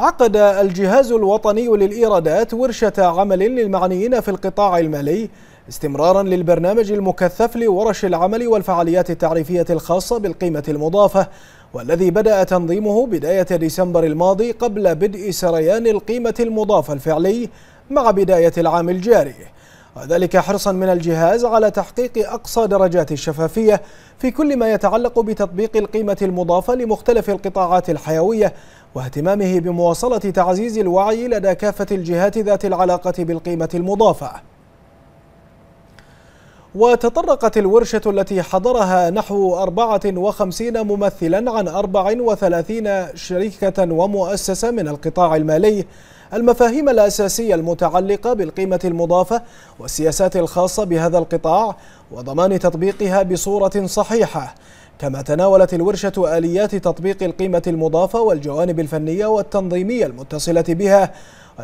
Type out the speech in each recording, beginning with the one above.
عقد الجهاز الوطني للإيرادات ورشة عمل للمعنيين في القطاع المالي استمرارا للبرنامج المكثف لورش العمل والفعاليات التعريفية الخاصة بالقيمة المضافة والذي بدأ تنظيمه بداية ديسمبر الماضي قبل بدء سريان القيمة المضافة الفعلي مع بداية العام الجاري وذلك حرصا من الجهاز على تحقيق أقصى درجات الشفافية في كل ما يتعلق بتطبيق القيمة المضافة لمختلف القطاعات الحيوية واهتمامه بمواصلة تعزيز الوعي لدى كافة الجهات ذات العلاقة بالقيمة المضافة وتطرقت الورشة التي حضرها نحو 54 ممثلا عن 34 شركة ومؤسسة من القطاع المالي المفاهيم الأساسية المتعلقة بالقيمة المضافة والسياسات الخاصة بهذا القطاع وضمان تطبيقها بصورة صحيحة كما تناولت الورشة آليات تطبيق القيمة المضافة والجوانب الفنية والتنظيمية المتصلة بها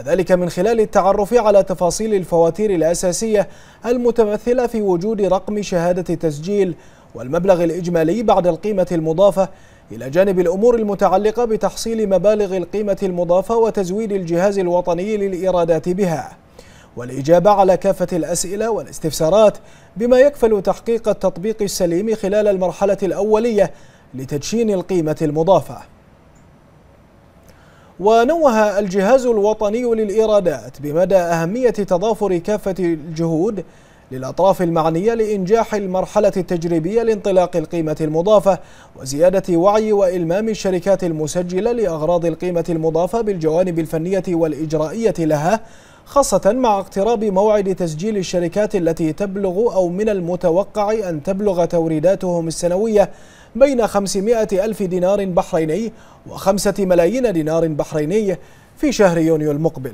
وذلك من خلال التعرف على تفاصيل الفواتير الأساسية المتمثلة في وجود رقم شهادة تسجيل والمبلغ الإجمالي بعد القيمة المضافة إلى جانب الأمور المتعلقة بتحصيل مبالغ القيمة المضافة وتزويد الجهاز الوطني للإيرادات بها والإجابة على كافة الأسئلة والاستفسارات بما يكفل تحقيق التطبيق السليم خلال المرحلة الأولية لتدشين القيمة المضافة ونوه الجهاز الوطني للإيرادات بمدى أهمية تضافر كافة الجهود للأطراف المعنية لإنجاح المرحلة التجريبية لانطلاق القيمة المضافة وزيادة وعي وإلمام الشركات المسجلة لأغراض القيمة المضافة بالجوانب الفنية والإجرائية لها خاصة مع اقتراب موعد تسجيل الشركات التي تبلغ أو من المتوقع أن تبلغ توريداتهم السنوية بين 500 ألف دينار بحريني وخمسة ملايين دينار بحريني في شهر يونيو المقبل